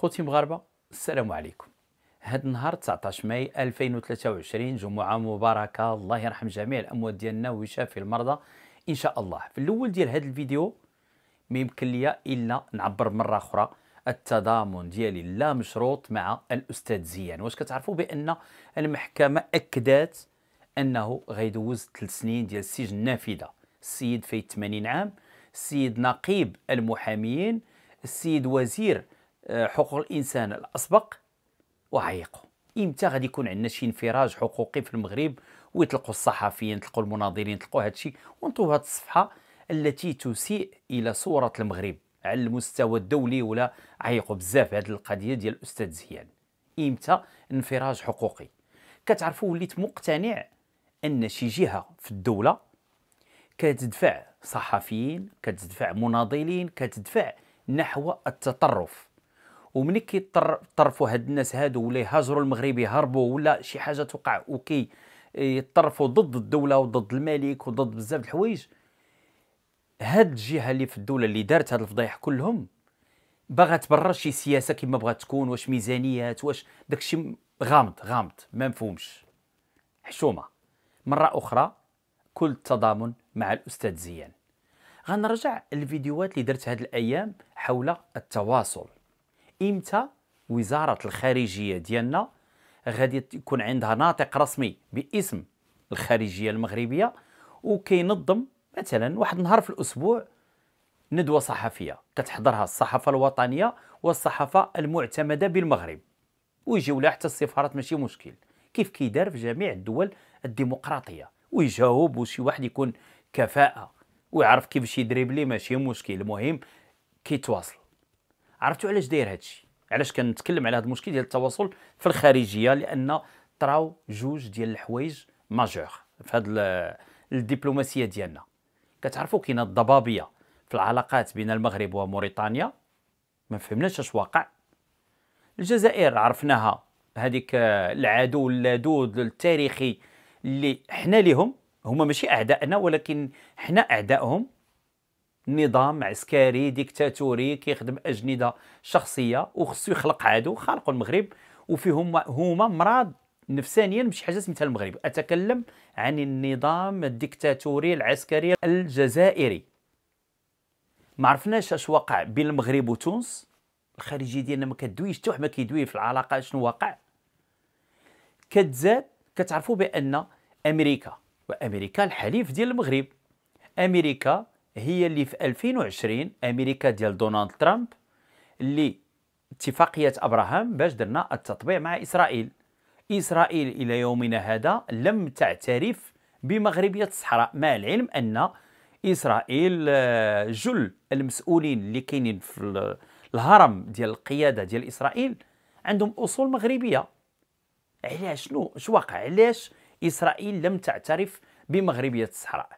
خوتي مغاربه السلام عليكم هذا النهار 19 ماي 2023 جمعه مباركه الله يرحم جميع الاموات ديالنا ويشافي المرضى ان شاء الله في الاول ديال هذا الفيديو ما يمكن ليا الا نعبر مره اخرى التضامن ديالي لا مشروط مع الاستاذ زيان واش كتعرفوا بان المحكمه اكدت انه غيدوز 3 سنين ديال السجن نافذه السيد في 80 عام السيد نقيب المحاميين السيد وزير حقوق الانسان الاسبق وعيقه امتى غادي يكون عندنا شي انفراج حقوقي في المغرب ويطلقوا الصحفيين يطلقوا المناضلين يطلقوا هذا الشيء ونطوي هذه الصفحه التي تسيء الى صوره المغرب على المستوى الدولي ولا عيقوا بزاف هذه القضيه ديال الاستاذ زياد امتى انفراج حقوقي كتعرفوا وليت مقتنع ان شي جهه في الدوله كتدفع صحفيين كتدفع مناضلين كتدفع نحو التطرف وملي كيطرفوا هاد الناس هادو ولا يهاجروا المغرب يهربوا ولا شي حاجه توقع وكي يطرفوا ضد الدوله وضد الملك وضد بزاف د الحوايج هاد الجهه اللي في الدوله اللي دارت هاد الفضايح كلهم باغا تبرر شي سياسه كما بغات تكون واش ميزانيات واش داكشي غامض غامض ما مفهومش حشومه مره اخرى كل التضامن مع الاستاذ زيان غنرجع الفيديوهات اللي درت هاد الايام حول التواصل امتى وزاره الخارجيه ديالنا غادي يكون عندها ناطق رسمي باسم الخارجيه المغربيه وكينظم مثلا واحد النهار في الاسبوع ندوه صحفيه كتحضرها الصحافه الوطنيه والصحافه المعتمده بالمغرب ويجيو لها حتى السفارات ماشي مشكل كيف كيدار في جميع الدول الديمقراطيه ويجاوب وشي واحد يكون كفاءه ويعرف كيفاش يدريبلي ماشي مشكل المهم كيتواصل عرفتوا علاش داير هادشي علاش كنتكلم على هذا المشكل ديال التواصل في الخارجيه لان طراو جوج ديال الحوايج ماجور في هذه الدبلوماسيه ديالنا كتعرفوا كاينه الضبابيه في العلاقات بين المغرب وموريتانيا ما فهمناش اش واقع الجزائر عرفناها هذيك العدو اللدود التاريخي اللي حنا ليهم هما ماشي اعدائنا ولكن حنا اعدائهم نظام عسكري ديكتاتوري كيخدم اجنده شخصيه وخصو يخلق عدو خالق المغرب وفيهم هما مرض نفسانيا مش حاجه سميتها المغرب اتكلم عن النظام الديكتاتوري العسكري الجزائري ما عرفناش اش وقع بين المغرب وتونس الخارجيه ديالنا ما كدويش حتى ما كيدوي في العلاقه شنو واقع كتزاد كتعرفوا بان امريكا وامريكا الحليف ديال المغرب امريكا هي اللي في 2020 امريكا ديال دونالد ترامب اللي اتفاقيه ابراهام باش درنا التطبيع مع اسرائيل اسرائيل الى يومنا هذا لم تعترف بمغربيه الصحراء مع العلم ان اسرائيل آه، جل المسؤولين اللي كاينين في الهرم ديال القياده ديال اسرائيل عندهم اصول مغربيه علاش شنو شو واقع علاش اسرائيل لم تعترف بمغربيه الصحراء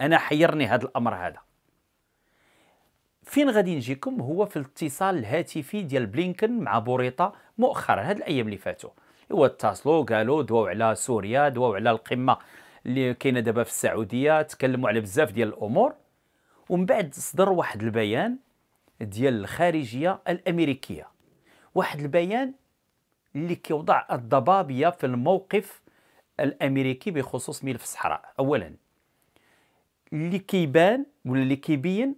انا حيرني هذا الامر هذا فين غادي نجيكم هو في الاتصال الهاتفي ديال بلينكن مع بوريطه مؤخرا هاد الايام اللي فاتوا هو اتصلوا قالوا دواو على سوريا دواو على القمه اللي كاينه دابا في السعوديه تكلموا على بزاف ديال الامور ومن بعد صدر واحد البيان ديال الخارجيه الامريكيه واحد البيان اللي كيوضع الضبابيه في الموقف الامريكي بخصوص ملف الصحراء اولا اللي كيبان ولا اللي كيبين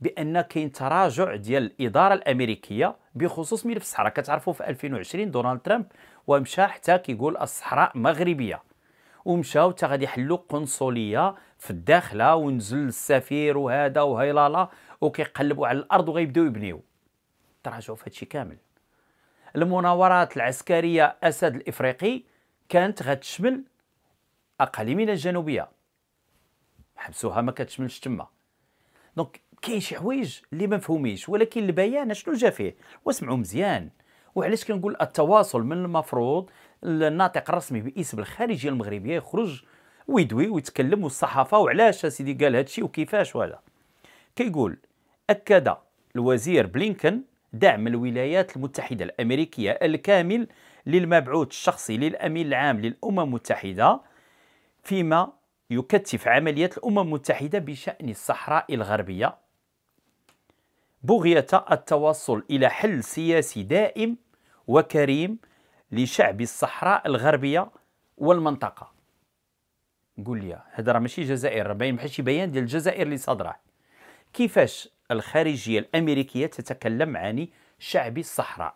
بان كاين تراجع ديال الاداره الامريكيه بخصوص ملف الصحراء كتعرفوا في 2020 دونالد ترامب ومشى حتى كيقول الصحراء مغربيه ومشاو حتى غادي يحلوا قنصليه في الداخله ونزل السفير وهذا وهيلالا وكيقلبوا على الارض وغيبداو يبنيو تراجعوا في هادشي كامل المناورات العسكريه اسد الافريقي كانت غتشمل اقاليمنا الجنوبيه حبسوها ما كتشملش تما دونك كاين شي حوايج اللي ما مفهوميش ولكن البيان شنو جا فيه واسمعوا مزيان وعلاش كنقول التواصل من المفروض الناطق الرسمي باسم الخارجيه المغربيه يخرج ويدوي ويتكلم والصحافه وعلاش سيدي قال هادشي وكيفاش وهذا كيقول اكد الوزير بلينكن دعم الولايات المتحده الامريكيه الكامل للمبعوث الشخصي للامين العام للامم المتحده فيما يكثف عمليات الأمم المتحدة بشأن الصحراء الغربية بغية التوصل إلى حل سياسي دائم وكريم لشعب الصحراء الغربية والمنطقة قول لي هذا راه ماشي جزائر باين بحال شي بيان ديال الجزائر اللي صاد كيفاش الخارجية الأمريكية تتكلم عن شعب الصحراء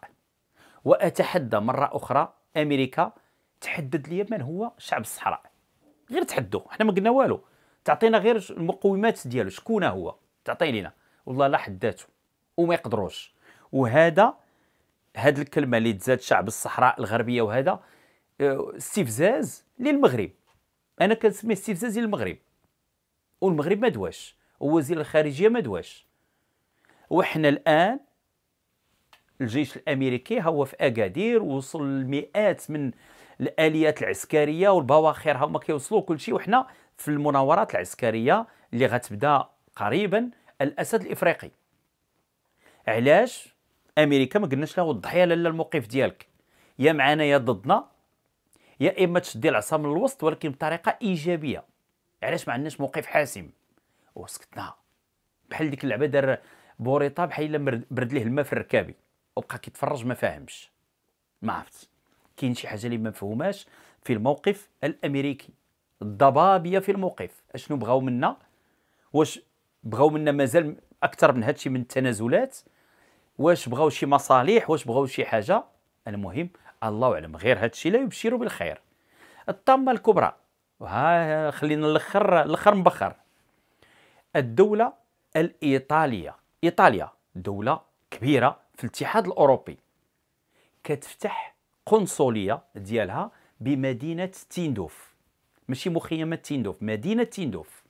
وأتحدى مرة أخرى أمريكا تحدد لي من هو شعب الصحراء غير تحدو حنا ما قلنا والو تعطينا غير المقومات ديالو شكون هو تعطي لينا والله لا حد ذاته وما يقدروش وهذا هاد الكلمه اللي تزاد شعب الصحراء الغربيه وهذا استفزاز آه، للمغرب انا كنسميه استفزاز للمغرب والمغرب ما دواش ووزير الخارجيه ما دواش وحنا الان الجيش الامريكي هو في اكادير وصل مئات من الاليات العسكريه والبواخر هما كيوصلوا كلشي وحنا في المناورات العسكريه اللي غتبدا قريبا الاسد الافريقي علاش امريكا ما قلناش لها الضحيه لالا الموقف ديالك يا معانا يا ضدنا يا اما تشدي العصا من الوسط ولكن بطريقه ايجابيه علاش ما عندناش موقف حاسم وسكتنا بحال ديك اللعبه دار بوريطه بحال برد ليه الماء في الركابي وبقى كيتفرج ما فاهمش ما عرفتش كاين شي حاجه اللي ما مفهوماش في الموقف الامريكي الضبابيه في الموقف اشنو بغاو منا واش بغاو منا مازال اكثر من هادشي من التنازلات واش بغاو شي مصالح واش بغاو شي حاجه المهم الله اعلم غير هادشي لا يبشر بالخير الطامه الكبرى ها خلينا الاخر الاخر مبخر الدوله الايطاليه ايطاليا دوله كبيره في الاتحاد الاوروبي كتفتح القنصليه ديالها بمدينه تيندوف ماشي مخيمه تيندوف مدينه تيندوف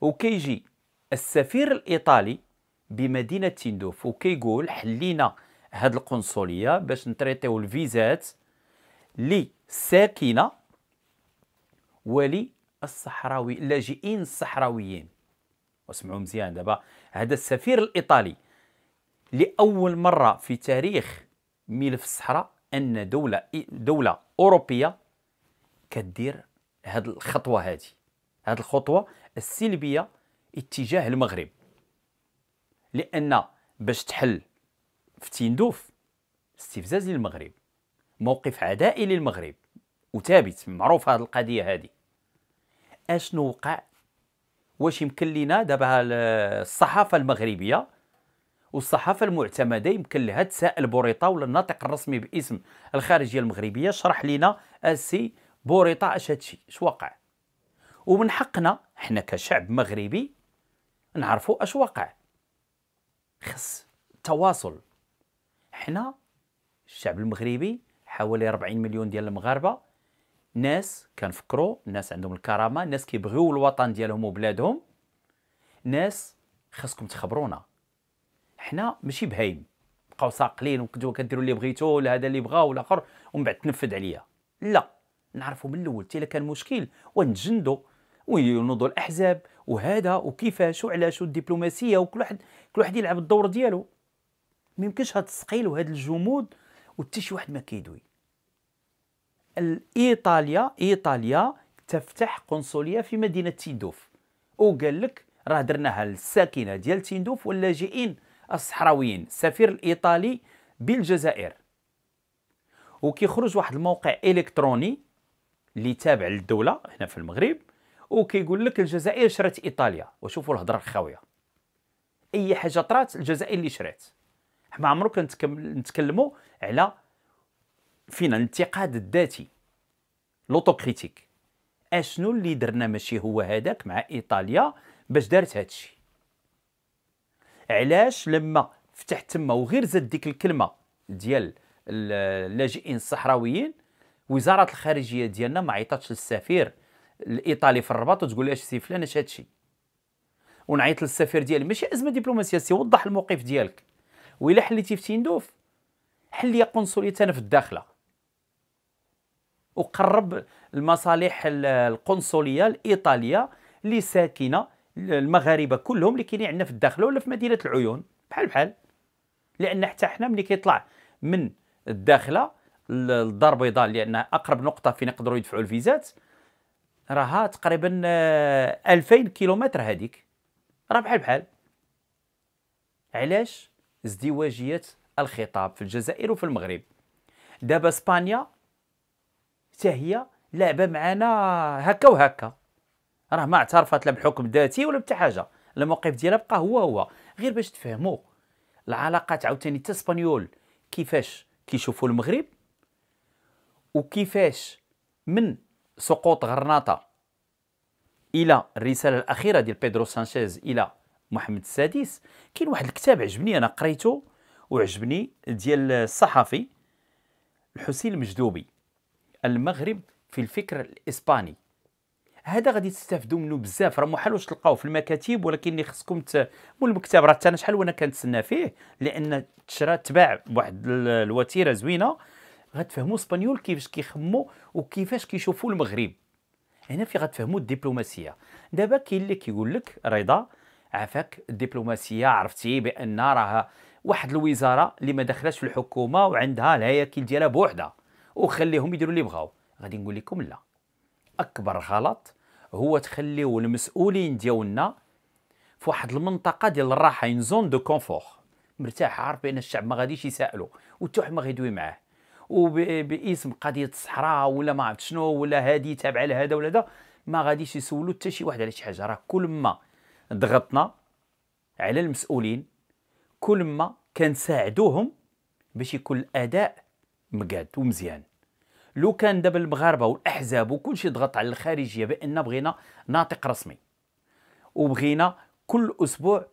وكيجي السفير الايطالي بمدينه تيندوف وكيقول حلينا هاد القنصليه باش نتريطيو الفيزات لي ساكنه ولي الصحراوي اللاجئين الصحراويين واسمعوا مزيان دابا هذا السفير الايطالي لاول مره في تاريخ ملف الصحراء ان دوله دوله اوروبيه كدير هاد الخطوه هذه هاد الخطوه السلبيه اتجاه المغرب لان باش تحل في تندوف استفزاز للمغرب موقف عدائي للمغرب وثابت معروف هذه القضيه هذه اشنو وقع واش يمكن لينا دابا الصحافه المغربيه والصحافه المعتمده يمكن لها تسائل بوريطا ولا الناطق الرسمي باسم الخارجيه المغربيه شرح لنا السي بوريطا اش هادشي اش واقع ومن حقنا حنا كشعب مغربي نعرفوا اش واقع خص التواصل حنا الشعب المغربي حوالي 40 مليون ديال المغاربه ناس كنفكروا ناس عندهم الكرامه ناس كيبغيو الوطن ديالهم وبلادهم ناس خاصكم تخبرونا حنا ماشي بهايم بقاو ساقلين وكنتو كديروا اللي بغيتو ولا هذا اللي بغا اخر ومن بعد تنفذ عليا لا نعرفوا من الاول حتى كان مشكل ونتجندوا وينوضوا الاحزاب وهذا وكيفاش وعلاش والدبلوماسيه وكل واحد كل واحد يلعب الدور ديالو ما يمكنش هذا الثقيل وهذا الجمود وحتى شي واحد ما كيدوي ايطاليا ايطاليا تفتح قنصليه في مدينه تيندوف وقال لك راه درناها للساكنه ديال تيندوف واللاجئين الصحراويين السفير الايطالي بالجزائر وكيخرج واحد الموقع الكتروني اللي تابع للدوله هنا في المغرب وكيقول لك الجزائر شرات ايطاليا وشوفوا الهضره الخاويه اي حاجه طرات الجزائر اللي شرات ما عمرو نتكلموا على فينا الانتقاد الذاتي لوتوكريتيك اشنو اللي درنا ماشي هو هذاك مع ايطاليا باش دارت هادشي علاش لما فتحت تما وغير زاد ديك الكلمه ديال اللاجئين الصحراويين وزاره الخارجيه ديالنا ما عيطاتش للسفير الايطالي في الرباط وتقول له سي فلان اش هادشي ونعيط للسفير ديالي ماشي ازمه دبلوماسيه سي وضح الموقف ديالك ويلا حليتي في تندوف حل قنصليه تانا في الداخله وقرب المصالح القنصليه الايطاليه اللي ساكنه المغاربه كلهم اللي كاينين عندنا في الداخله ولا في مدينه العيون بحال بحال لان حتى حنا ملي كيطلع من الداخله للدار البيضاء لان اقرب نقطه فين يقدروا يدفعوا الفيزات راها تقريبا 2000 آه، كيلومتر هذيك راه بحال بحال علاش ازدواجيه الخطاب في الجزائر وفي المغرب دابا اسبانيا حتى هي لعبه معنا هكا وهكا راه ما اعترفت لا بحكم ذاتي ولا بتا حاجه الموقف ديالها بقى هو هو غير باش تفهموا العلاقات عاوتاني تاسبانيول اسبانيول كيفاش كيشوفوا المغرب وكيفاش من سقوط غرناطه الى الرساله الاخيره ديال بيدرو سانشيز الى محمد السادس كاين واحد الكتاب عجبني انا قريته وعجبني ديال الصحفي الحسين المجدوبي المغرب في الفكر الاسباني هذا غادي تستافدوا منه بزاف راه محال واش تلقاوه في المكاتب ولكن اللي خصكم مول المكتب راه انا شحال وانا كنتسنى فيه لان تشرى تباع بواحد الوتيره زوينه غتفهموا اسبانيول كيفاش كيخموا وكيفاش كيشوفوا المغرب هنا في غتفهموا الدبلوماسيه دابا كاين اللي كيقول لك رضا عافاك الدبلوماسيه عرفتي بان راه واحد الوزاره اللي ما دخلتش في الحكومه وعندها الهياكل ديالها بوحدها وخليهم يديروا اللي بغاو غادي نقول لكم لا اكبر غلط هو تخليو المسؤولين ديالنا في واحد المنطقه ديال الراحه ان زون دو كونفور مرتاح عارف بان الشعب ما غاديش يسائلو والتوح ما غيدوي معاه وباسم قضيه الصحراء ولا ما عرفت شنو ولا هادي تابعه لهذا ولا هذا ما غاديش يسولو حتى شي واحد على شي حاجه راه كل ما ضغطنا على المسؤولين كل ما كنساعدوهم باش يكون الاداء مقاد ومزيان لو كان دابا المغاربه والاحزاب وكل شيء ضغط على الخارجيه بان بغينا ناطق رسمي وبغينا كل اسبوع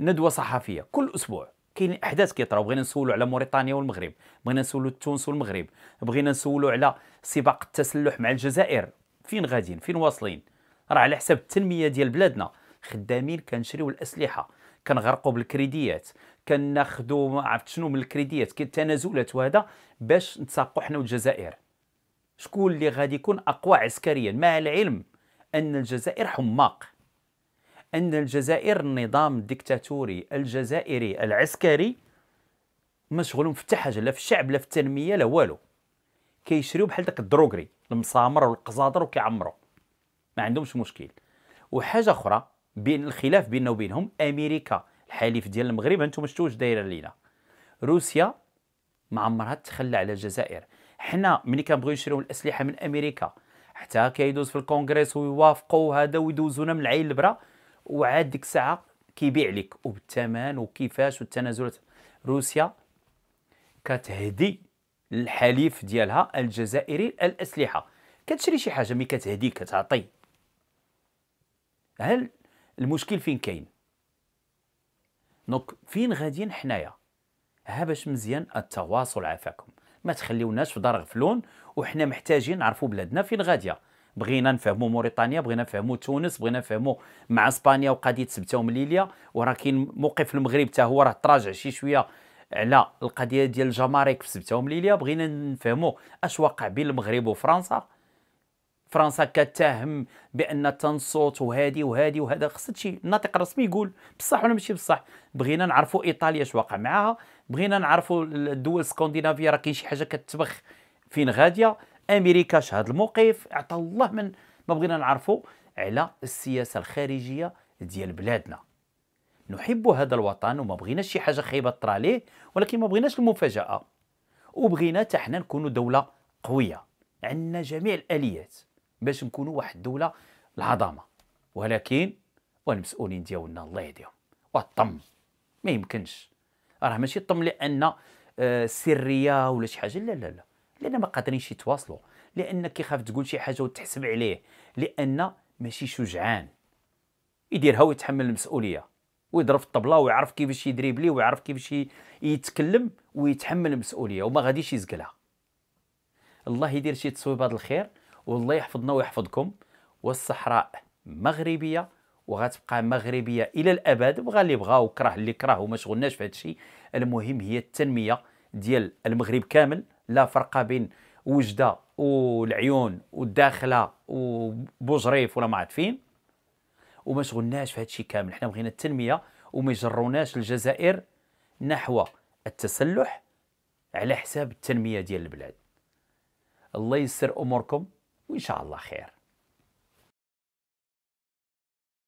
ندوه صحفيه كل اسبوع كاين احداث كيطراو بغينا نسولوا على موريتانيا والمغرب بغينا نسولوا تونس والمغرب بغينا نسولوا على سباق التسلح مع الجزائر فين غاديين فين واصلين راه على حساب التنميه ديال بلادنا خدامين كنشريو الاسلحه كنغرقوا بالكريديات كناخذوا ما عرفت شنو من الكريديات كالتنازلات التنازلات وهذا باش نتساقوا حنا والجزائر شكون اللي غادي يكون اقوى عسكريا مع العلم ان الجزائر حماق ان الجزائر النظام ديكتاتوري الجزائري العسكري مشغول في حتى حاجه لا في الشعب لا في التنميه لا والو كيشريو بحال داك الدروغري المسامر والقزادر وكيعمروا ما عندهمش مشكل وحاجه اخرى بين الخلاف بيننا وبينهم امريكا الحليف ديال المغرب انتم شتوش دايره لينا روسيا ما عمرها تخلى على الجزائر حنا ملي كنبغيو نشريو الاسلحه من امريكا حتى كيدوز في الكونغرس ويوافقوا هذا ويدوزونا من العين لبرا وعاد ديك الساعه كيبيع لك وبالثمن وكيفاش والتنازلات روسيا كتهدي الحليف ديالها الجزائري الاسلحه كتشري شي حاجه مي كتهدي كتعطي هل المشكل فين كاين دونك فين غاديين حنايا ها باش مزيان التواصل عافاكم ما تخليوناش في دار غفلون وحنا محتاجين نعرفوا بلادنا فين غاديه بغينا نفهموا موريتانيا بغينا نفهموا تونس بغينا نفهموا مع اسبانيا وقضيه سبته ومليليه وراه كاين موقف المغرب حتى هو راه تراجع شي شويه على القضيه ديال الجمارك في سبته ومليليه بغينا نفهموا اش واقع بين المغرب وفرنسا فرنسا كتهم بان تنصوت وهادي وهادي وهذا خص شي الناطق الرسمي يقول بصح ولا ماشي بصح بغينا نعرفوا ايطاليا اش واقع معاها بغينا نعرفوا الدول السكندنافيه راه كاين شي حاجه كتبخ فين غاديه امريكا شهد الموقف عطى الله من ما بغينا نعرفوا على السياسه الخارجيه ديال بلادنا نحب هذا الوطن وما بغيناش شي حاجه خايبه طرا ليه ولكن ما بغيناش المفاجاه وبغينا حتى حنا نكونوا دوله قويه عندنا جميع الاليات باش نكونوا واحد الدوله العظمه ولكن والمسؤولين ديالنا الله يهديهم والطم ما يمكنش راه ماشي طم لان آه، سريه ولا شي حاجه لا لا لا لان ما قادرينش يتواصلوا لان كيخاف تقول شي حاجه وتحسب عليه لان ماشي شجعان يديرها ويتحمل المسؤوليه ويضرب في الطبله ويعرف كيفاش يدريبلي ويعرف كيفاش يتكلم ويتحمل المسؤوليه وما غاديش يزقلها الله يدير شي تصويبات الخير والله يحفظنا ويحفظكم والصحراء مغربيه وغتبقى مغربيه الى الابد بغى اللي بغى وكره اللي كره وما شغلناش في هذا الشيء المهم هي التنميه ديال المغرب كامل لا فرقه بين وجده والعيون والداخله وبوجريف ولا ما عاد فين وما شغلناش في هذا الشيء كامل حنا بغينا التنميه وما يجروناش الجزائر نحو التسلح على حساب التنميه ديال البلاد الله يسر اموركم وان شاء الله خير